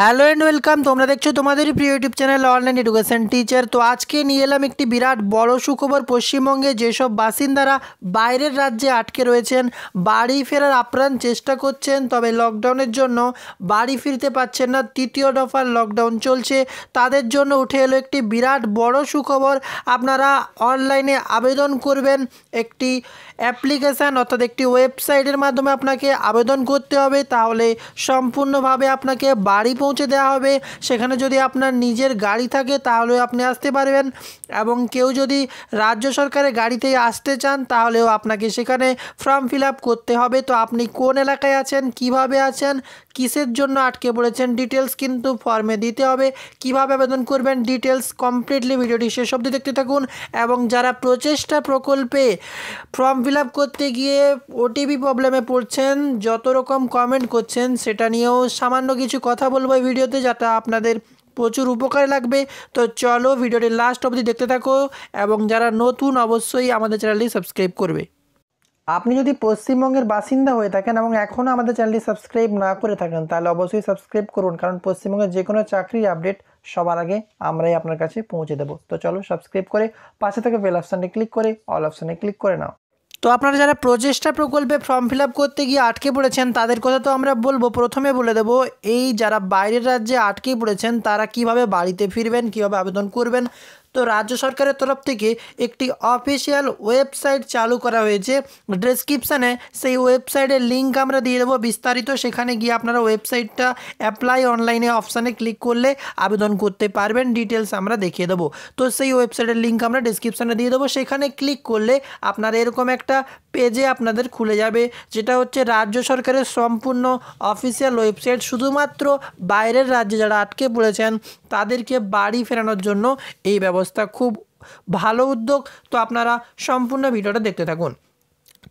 hello and welcome তোমরা দেখছো তোমাদেরই প্রিয় YouTube channel online education teacher তো আজকে নিয়ে এলাম একটি বিরাট বড় সুখবর পশ্চিমবঙ্গে যেসব বাসিন্দারা বাইরের রাজ্যে আটকে রয়েছেন বাড়ি ফেরার আপ্রাণ চেষ্টা করছেন তবে লকডাউনের জন্য বাড়ি ফিরতে পারছেন না তৃতীয় দফার লকডাউন চলছে তাদের জন্য উঠে এলো একটি বিরাট বড় সুখবর আপনারা অনলাইনে আবেদন করবেন একটি অ্যাপ্লিকেশান অর্থাৎ একটি ওয়েবসাইটের মাধ্যমে আপনাকে আবেদন করতে হবে তাহলে সম্পূর্ণভাবে আপনাকে বাড়ি পৌঁছে দেওয়া হবে সেখানে যদি আপনার নিজের গাড়ি থাকে তাহলে আপনি আসতে পারবেন এবং কেউ যদি রাজ্য সরকারের গাড়িতে আসতে চান তাহলেও আপনাকে সেখানে ফর্ম ফিল করতে হবে তো আপনি কোন এলাকায় আছেন কিভাবে আছেন কিসের জন্য আটকে পড়েছেন ডিটেলস কিন্তু ফর্মে দিতে হবে কিভাবে আবেদন করবেন ডিটেলস কমপ্লিটলি ভিডিওটি শেষ অব্দি দেখতে থাকুন এবং যারা প্রচেষ্টা প্রকল্পে ফর্ম ফিল করতে গিয়ে ওটিপি প্রবলেমে পড়ছেন যত রকম কমেন্ট করছেন সেটা নিয়েও সামান্য কিছু কথা বলবো বলবো এই ভিডিওতে যাতে আপনাদের প্রচুর উপকার লাগবে তো চলো ভিডিওটি লাস্ট অবধি দেখতে থাকো এবং যারা নতুন অবশ্যই আমাদের চ্যানেলটি সাবস্ক্রাইব করবে আপনি যদি পশ্চিমবঙ্গের বাসিন্দা হয়ে থাকেন এবং এখনও আমাদের চ্যানেলটি সাবস্ক্রাইব না করে থাকেন তাহলে অবশ্যই সাবস্ক্রাইব করুন কারণ পশ্চিমবঙ্গের যে কোনো চাকরির আপডেট সবার আগে আমরাই আপনার কাছে পৌঁছে দেবো তো চলো সাবস্ক্রাইব করে পাশে থেকে বেল অপশানে ক্লিক করে অল অপশানে ক্লিক করে নাও তো আপনারা যারা প্রচেষ্টা প্রকল্পে ফর্ম ফিল করতে গিয়ে আটকে পড়েছেন তাদের কথা তো আমরা বলবো প্রথমে বলে দেব এই যারা বাইরের রাজ্যে আটকে পড়েছেন তারা কিভাবে বাড়িতে ফিরবেন কিভাবে আবেদন করবেন তো রাজ্য সরকারের তরফ থেকে একটি অফিসিয়াল ওয়েবসাইট চালু করা হয়েছে ডেসক্রিপশানে সেই ওয়েবসাইটের লিঙ্ক আমরা দিয়ে দেবো বিস্তারিত সেখানে গিয়ে আপনারা ওয়েবসাইটটা অ্যাপ্লাই অনলাইনে অপশানে ক্লিক করলে আবেদন করতে পারবেন ডিটেলস আমরা দেখিয়ে দেবো তো সেই ওয়েবসাইটের লিঙ্ক আমরা ডিসক্রিপশানে দিয়ে দেবো সেখানে ক্লিক করলে আপনার এরকম একটা পেজে আপনাদের খুলে যাবে যেটা হচ্ছে রাজ্য সরকারের সম্পূর্ণ অফিসিয়াল ওয়েবসাইট শুধুমাত্র বাইরের রাজ্যে যারা আটকে পড়েছেন তাদেরকে বাড়ি ফেরানোর জন্য এই ব্যবস্থা খুব ভালো উদ্যোগ তো আপনারা সম্পূর্ণ ভিডিওটা দেখতে থাকুন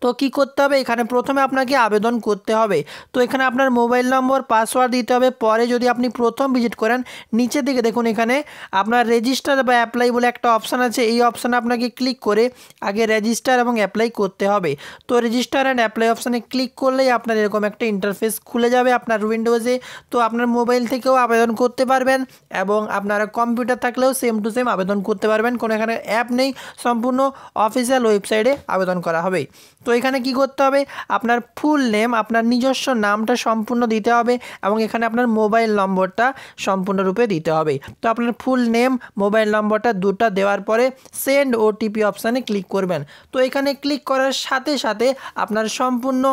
তো কি করতে হবে এখানে প্রথমে আপনাকে আবেদন করতে হবে তো এখানে আপনার মোবাইল নম্বর পাসওয়ার্ড দিতে হবে পরে যদি আপনি প্রথম ভিজিট করেন নিচে দিকে দেখুন এখানে আপনার রেজিস্টার বা অ্যাপ্লাই বলে একটা অপশান আছে এই অপশানে আপনাকে ক্লিক করে আগে রেজিস্টার এবং অ্যাপ্লাই করতে হবে তো রেজিস্টার অ্যান্ড অ্যাপ্লাই অপশানে ক্লিক করলেই আপনার এরকম একটা ইন্টারফেস খুলে যাবে আপনার উইন্ডোজে তো আপনার মোবাইল থেকেও আবেদন করতে পারবেন এবং আপনারা কম্পিউটার থাকলেও সেম টু সেম আবেদন করতে পারবেন কোনো এখানে অ্যাপ নেই সম্পূর্ণ অফিসিয়াল ওয়েবসাইটে আবেদন করা হবে তো এখানে কি করতে হবে আপনার ফুল নেম আপনার নিজস্ব নামটা সম্পূর্ণ দিতে হবে এবং এখানে আপনার মোবাইল নম্বরটা সম্পূর্ণরূপে দিতে হবে তো আপনার ফুল নেম মোবাইল নম্বরটা দুটা দেওয়ার পরে সেন্ড ওটিপি অপশানে ক্লিক করবেন তো এখানে ক্লিক করার সাথে সাথে আপনার সম্পূর্ণ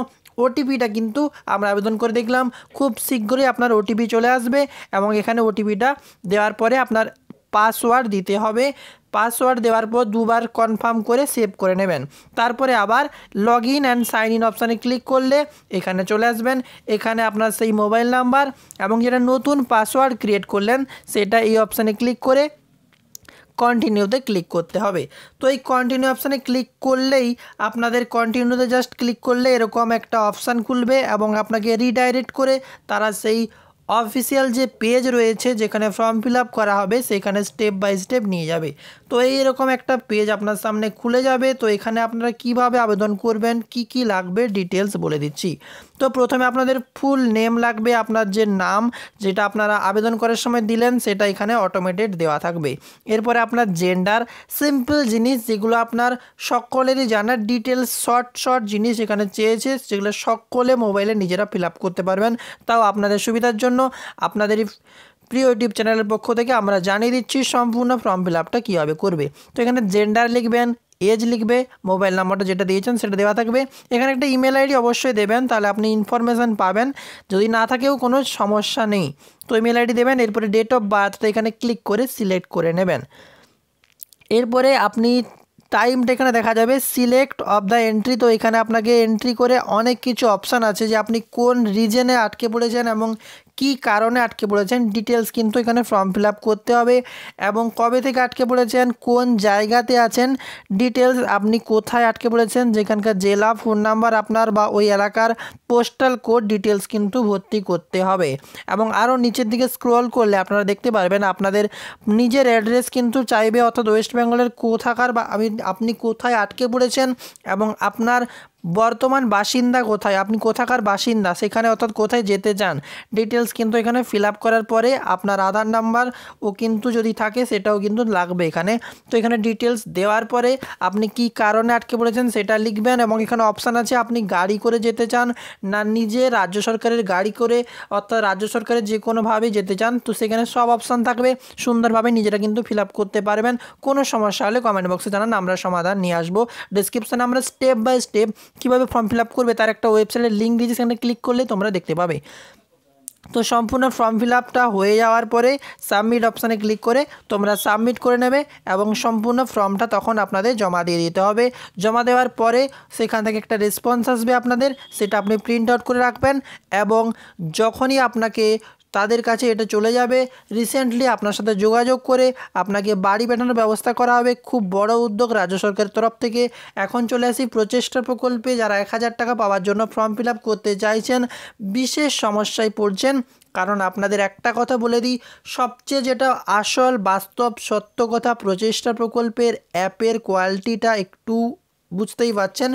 ওটিপিটা কিন্তু আমরা আবেদন করে দেখলাম খুব শীঘ্রই আপনার ওটিপি চলে আসবে এবং এখানে ওটিপিটা দেওয়ার পরে আপনার পাসওয়ার্ড দিতে হবে পাসওয়ার্ড দেওয়ার পর দুবার কনফার্ম করে সেভ করে নেবেন তারপরে আবার log in and sign in অপশানে ক্লিক করলে এখানে চলে আসবেন এখানে আপনার সেই মোবাইল নাম্বার এবং যেটা নতুন পাসওয়ার্ড ক্রিয়েট করলেন সেটা এই অপশানে ক্লিক করে কন্টিনিউতে ক্লিক করতে হবে তো এই কন্টিনিউ অপশানে ক্লিক করলেই আপনাদের কন্টিনিউতে জাস্ট ক্লিক করলে এরকম একটা অপশান খুলবে এবং আপনাকে রিডাইরেক্ট করে তারা সেই অফিসিয়াল যে পেজ রয়েছে যেখানে ফর্ম ফিল করা হবে সেখানে স্টেপ বাই স্টেপ নিয়ে যাবে তো এই এরকম একটা পেজ আপনার সামনে খুলে যাবে তো এখানে আপনারা কিভাবে আবেদন করবেন কি কি লাগবে ডিটেলস বলে দিচ্ছি তো প্রথমে আপনাদের ফুল নেম লাগবে আপনার যে নাম যেটা আপনারা আবেদন করার সময় দিলেন সেটা এখানে অটোমেটেড দেওয়া থাকবে এরপরে আপনার জেন্ডার সিম্পল জিনিস যেগুলো আপনার সকলেরই জানার ডিটেলস শর্ট শর্ট জিনিস এখানে চেয়েছে সেগুলো সকলে মোবাইলে নিজেরা ফিল করতে পারবেন তাও আপনাদের সুবিধার জন্য আপনাদেরই প্রিয় ইউটিউব চ্যানেলের পক্ষ থেকে আমরা জানিয়ে দিচ্ছি সম্পূর্ণ ফর্ম ফিল আপটা কীভাবে করবে তো এখানে জেন্ডার লিখবেন এজ লিখবে মোবাইল নাম্বারটা যেটা দিয়েছেন সেটা দেওয়া থাকবে এখানে একটা ইমেল আইডি অবশ্যই দেবেন তাহলে আপনি ইনফরমেশান পাবেন যদি না থাকেও কোনো সমস্যা নেই তো ইমেল আইডি দেবেন এরপরে ডেট অফ বার্থটা এখানে ক্লিক করে সিলেক্ট করে নেবেন এরপরে আপনি টাইমটা এখানে দেখা যাবে সিলেক্ট অফ দ্য এন্ট্রি তো এখানে আপনাকে এন্ট্রি করে অনেক কিছু অপশান আছে যে আপনি কোন রিজেনে আটকে পড়েছেন এবং কি কারণে আটকে পড়েছেন ডিটেলস কিন্তু এখানে ফর্ম ফিল করতে হবে এবং কবে থেকে আটকে পড়েছেন কোন জায়গাতে আছেন ডিটেলস আপনি কোথায় আটকে পড়েছেন যেখানকার জেলা ফোন নাম্বার আপনার বা ওই এলাকার পোস্টাল কোড ডিটেলস কিন্তু ভর্তি করতে হবে এবং আরও নিচের দিকে স্ক্রল করলে আপনারা দেখতে পারবেন আপনাদের নিজের অ্যাড্রেস কিন্তু চাইবে অর্থাৎ ওয়েস্ট বেঙ্গলের কোথাকার বা আমি আপনি কোথায় আটকে পড়েছেন এবং আপনার বর্তমান বাসিন্দা কোথায় আপনি কোথাকার বাসিন্দা সেখানে অর্থাৎ কোথায় যেতে চান ডিটেলস কিন্তু এখানে ফিল করার পরে আপনার আধার নাম্বার ও কিন্তু যদি থাকে সেটাও কিন্তু লাগবে এখানে তো এখানে ডিটেলস দেওয়ার পরে আপনি কি কারণে আটকে পড়েছেন সেটা লিখবেন এবং এখানে অপশান আছে আপনি গাড়ি করে যেতে চান না নিজে রাজ্য সরকারের গাড়ি করে অর্থাৎ রাজ্য সরকারের যে কোনোভাবেই যেতে চান তো সেখানে সব অপশান থাকবে সুন্দরভাবে নিজেরা কিন্তু ফিল করতে পারবেন কোনো সমস্যা হলে কমেন্ট বক্সে জানান আমরা সমাধান নিয়ে আসবো ডিসক্রিপশানে আমরা স্টেপ বাই স্টেপ কীভাবে ফর্ম ফিল করবে তার একটা ওয়েবসাইটের লিঙ্ক দিয়েছে সেখানে ক্লিক করলে তোমরা দেখতে পাবে তো সম্পূর্ণ ফর্ম ফিল আপটা হয়ে যাওয়ার পরে সাবমিট অপশানে ক্লিক করে তোমরা সাবমিট করে নেবে এবং সম্পূর্ণ ফর্মটা তখন আপনাদের জমা দিয়ে দিতে হবে জমা দেওয়ার পরে সেখান থেকে একটা রেসপন্স আসবে আপনাদের সেটা আপনি প্রিন্ট আউট করে রাখবেন এবং যখনই আপনাকে তাদের কাছে এটা চলে যাবে রিসেন্টলি আপনার সাথে যোগাযোগ করে আপনাকে বাড়ি পাঠানোর ব্যবস্থা করা হবে খুব বড় উদ্যোগ রাজ্য সরকারের তরফ থেকে এখন চলে আসি প্রচেষ্টা প্রকল্পে যারা এক হাজার টাকা পাওয়ার জন্য ফর্ম ফিল করতে চাইছেন বিশেষ সমস্যায় পড়ছেন কারণ আপনাদের একটা কথা বলে দিই সবচেয়ে যেটা আসল বাস্তব সত্য কথা প্রচেষ্টা প্রকল্পের অ্যাপের কোয়ালিটিটা একটু বুঝতেই পারছেন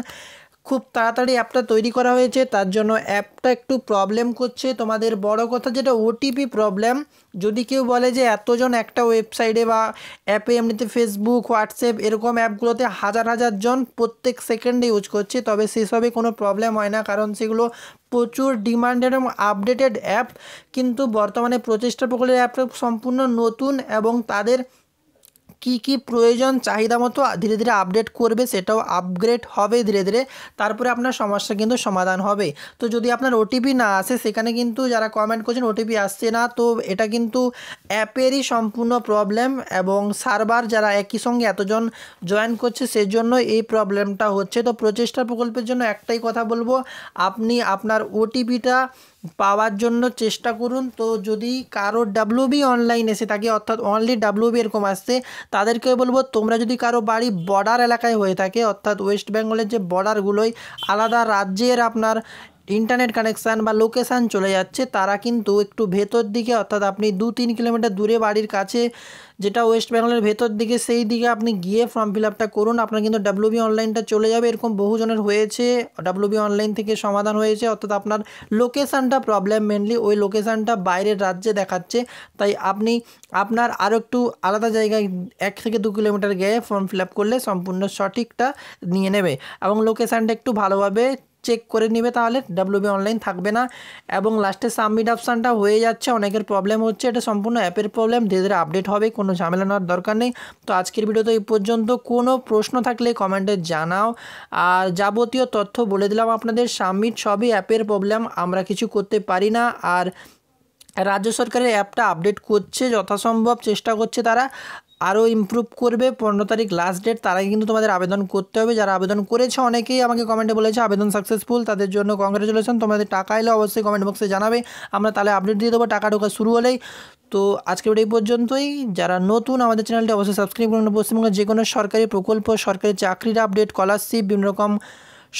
খুব তাড়াতাড়ি অ্যাপটা তৈরি করা হয়েছে তার জন্য অ্যাপটা একটু প্রবলেম করছে তোমাদের বড় কথা যেটা ওটিপি প্রবলেম যদি কেউ বলে যে এতজন একটা ওয়েবসাইটে বা অ্যাপে এমনিতে ফেসবুক হোয়াটসঅ্যাপ এরকম অ্যাপগুলোতে হাজার হাজার জন প্রত্যেক সেকেন্ডে ইউজ করছে তবে সেসবে কোনো প্রবলেম হয় না কারণ সেগুলো প্রচুর ডিমান্ডেড এবং আপডেটেড অ্যাপ কিন্তু বর্তমানে প্রচেষ্টা প্রকল্পের অ্যাপটা সম্পূর্ণ নতুন এবং তাদের কি কি প্রয়োজন চাহিদা মতো ধীরে ধীরে আপডেট করবে সেটাও আপগ্রেড হবে ধীরে ধীরে তারপরে আপনার সমস্যা কিন্তু সমাধান হবে তো যদি আপনার ওটিপি না আসে সেখানে কিন্তু যারা কমেন্ট করছেন ওটিপি আসছে না তো এটা কিন্তু অ্যাপেরই সম্পূর্ণ প্রবলেম এবং সার্ভার যারা একই সঙ্গে এতজন জয়েন করছে সেজন্য এই প্রবলেমটা হচ্ছে তো প্রচেষ্টা প্রকল্পের জন্য একটাই কথা বলবো আপনি আপনার ওটিপিটা পাওয়ার জন্য চেষ্টা করুন তো যদি কারো বি অনলাইন এসে থাকে অর্থাৎ অনলি বি এরকম আসছে তাদেরকে বলবো তোমরা যদি কারো বাড়ি বর্ডার এলাকায় হয়ে থাকে অর্থাৎ ওয়েস্ট বেঙ্গলের যে বর্ডারগুলোই আলাদা রাজ্যের আপনার ইন্টারনেট কানেকশান বা লোকেশান চলে যাচ্ছে তারা কিন্তু একটু ভেতর দিকে অর্থাৎ আপনি দু তিন কিলোমিটার দূরে বাড়ির কাছে যেটা ওয়েস্ট বেঙ্গলের ভেতর দিকে সেই দিকে আপনি গিয়ে ফর্ম ফিল আপটা করুন আপনার কিন্তু ডাব্লিউবি অনলাইনটা চলে যাবে এরকম বহুজনের হয়েছে ডাব্লিউবি অনলাইন থেকে সমাধান হয়েছে অর্থাৎ আপনার লোকেশানটা প্রবলেম মেনলি ওই লোকেশানটা বাইরের রাজ্যে দেখাচ্ছে তাই আপনি আপনার আরও একটু আলাদা জায়গায় এক থেকে দু কিলোমিটার গিয়ে ফর্ম ফিল আপ করলে সম্পূর্ণ সঠিকটা নিয়ে নেবে এবং লোকেশানটা একটু ভালোভাবে চেক করে নেবে তাহলে ডাব্লিউবি অনলাইন থাকবে না এবং লাস্টে সাবমিট অপশানটা হয়ে যাচ্ছে অনেকের প্রবলেম হচ্ছে এটা সম্পূর্ণ অ্যাপের প্রবলেম ধীরে ধীরে আপডেট হবে কোনো ঝামেলা নেওয়ার দরকার নেই তো আজকের ভিডিওতে এই পর্যন্ত কোনো প্রশ্ন থাকলে কমেন্টে জানাও আর যাবতীয় তথ্য বলে দিলাম আপনাদের সাবমিট সবই অ্যাপের প্রবলেম আমরা কিছু করতে পারি না আর রাজ্য সরকারের অ্যাপটা আপডেট করছে যথাসম্ভব চেষ্টা করছে তারা আরও ইম্প্রুভ করবে পনেরো তারিখ লাস্ট ডেট তার আগে কিন্তু তোমাদের আবেদন করতে হবে যারা আবেদন করেছে অনেকেই আমাকে কমেন্টে বলেছে আবেদন সাকসেসফুল তাদের জন্য কংগ্রেচুলেশন তোমাদের টাকা এলে অবশ্যই কমেন্ট বক্সে জানাবে আমরা তাহলে আপডেট দিয়ে দেবো টাকা ঢোকা শুরু হলেই তো আজকের এই পর্যন্তই যারা নতুন আমাদের চ্যানেলটি অবশ্যই সাবস্ক্রাইব করুন পশ্চিমবঙ্গের যে কোনো সরকারি প্রকল্প সরকারি চাকরির আপডেট স্কলারশিপ বিভিন্ন রকম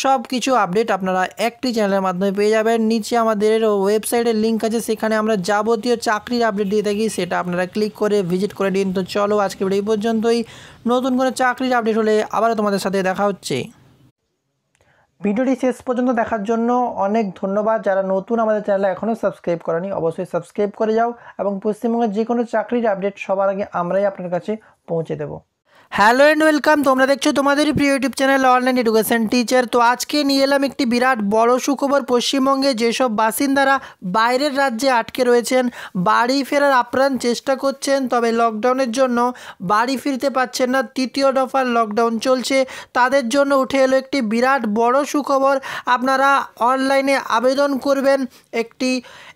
সব কিছু আপডেট আপনারা একটি চ্যানেলের মাধ্যমে পেয়ে যাবেন নিচে আমাদের ওয়েবসাইটের লিঙ্ক আছে সেখানে আমরা যাবতীয় চাকরির আপডেট দিয়ে থাকি সেটা আপনারা ক্লিক করে ভিজিট করে দিন তো চলো আজকে এই পর্যন্তই নতুন কোনো চাকরির আপডেট হলে আবারও তোমাদের সাথে দেখা হচ্ছে ভিডিওটি শেষ পর্যন্ত দেখার জন্য অনেক ধন্যবাদ যারা নতুন আমাদের চ্যানেলে এখনও সাবস্ক্রাইব করেনি অবশ্যই সাবস্ক্রাইব করে যাও এবং পশ্চিমবঙ্গের যে কোনো চাকরির আপডেট সবার আগে আমরাই আপনার কাছে পৌঁছে দেবো হ্যালো অ্যান্ড ওয়েলকাম তোমরা দেখছো তোমাদেরই প্রিয় YouTube channel online education teacher তো আজকে নিয়ে এলাম একটি বিরাট বড় সুখবর পশ্চিমবঙ্গে যেসব বাসিন্দারা বাইরের রাজ্যে আটকে রয়েছেন বাড়ি ফেরার আপ্রাণ চেষ্টা করছেন তবে লকডাউনের জন্য বাড়ি ফিরতে পারছেন না তৃতীয় দফার লকডাউন চলছে তাদের জন্য উঠে এলো একটি বিরাট বড় সুখবর আপনারা অনলাইনে আবেদন করবেন একটি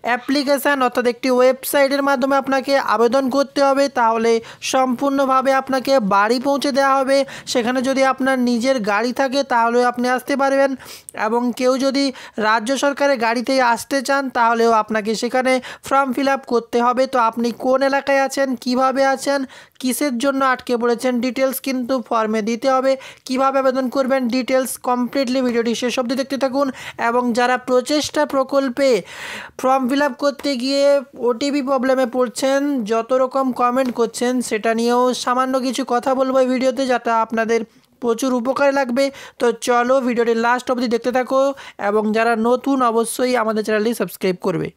অ্যাপ্লিকেশান অর্থাৎ একটি ওয়েবসাইটের মাধ্যমে আপনাকে আবেদন করতে হবে তাহলে সম্পূর্ণভাবে আপনাকে বাড়ি পৌঁছে দেওয়া হবে সেখানে যদি আপনার নিজের গাড়ি থাকে তাহলে আপনি আসতে পারবেন এবং কেউ যদি রাজ্য সরকারের গাড়িতে আসতে চান তাহলেও আপনাকে সেখানে ফর্ম ফিল করতে হবে তো আপনি কোন এলাকায় আছেন কিভাবে আছেন কিসের জন্য আটকে পড়েছেন ডিটেলস কিন্তু ফর্মে দিতে হবে কিভাবে আবেদন করবেন ডিটেলস কমপ্লিটলি ভিডিওটি শেষ অব্দি দেখতে থাকুন এবং যারা প্রচেষ্টা প্রকল্পে ফর্ম ফিল করতে গিয়ে ওটিপি প্রবলেমে পড়ছেন যত রকম কমেন্ট করছেন সেটা নিয়েও সামান্য কিছু কথা বলবো ভিডিওতে যাতে আপনাদের প্রচুর উপকার লাগবে তো চলো ভিডিওটি লাস্ট অবধি দেখতে থাকো এবং যারা নতুন অবশ্যই আমাদের চ্যানেলটি সাবস্ক্রাইব করবে